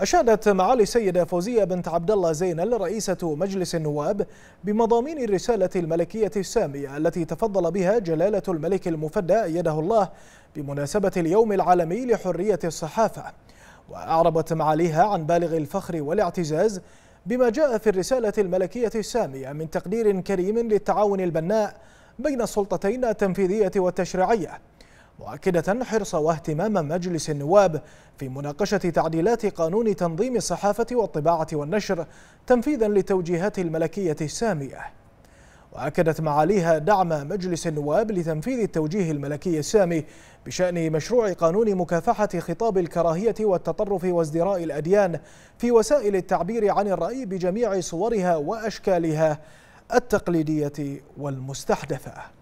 أشادت معالي السيدة فوزية بنت عبد الله زينل رئيسة مجلس النواب بمضامين الرسالة الملكية السامية التي تفضل بها جلالة الملك المفدى أيده الله بمناسبة اليوم العالمي لحرية الصحافة وأعربت معاليها عن بالغ الفخر والاعتزاز بما جاء في الرسالة الملكية السامية من تقدير كريم للتعاون البناء بين السلطتين التنفيذية والتشريعية مؤكدة حرص واهتمام مجلس النواب في مناقشة تعديلات قانون تنظيم الصحافة والطباعة والنشر تنفيذا للتوجيهات الملكية السامية وأكدت معاليها دعم مجلس النواب لتنفيذ التوجيه الملكي السامي بشأن مشروع قانون مكافحة خطاب الكراهية والتطرف وازدراء الأديان في وسائل التعبير عن الرأي بجميع صورها وأشكالها التقليدية والمستحدثة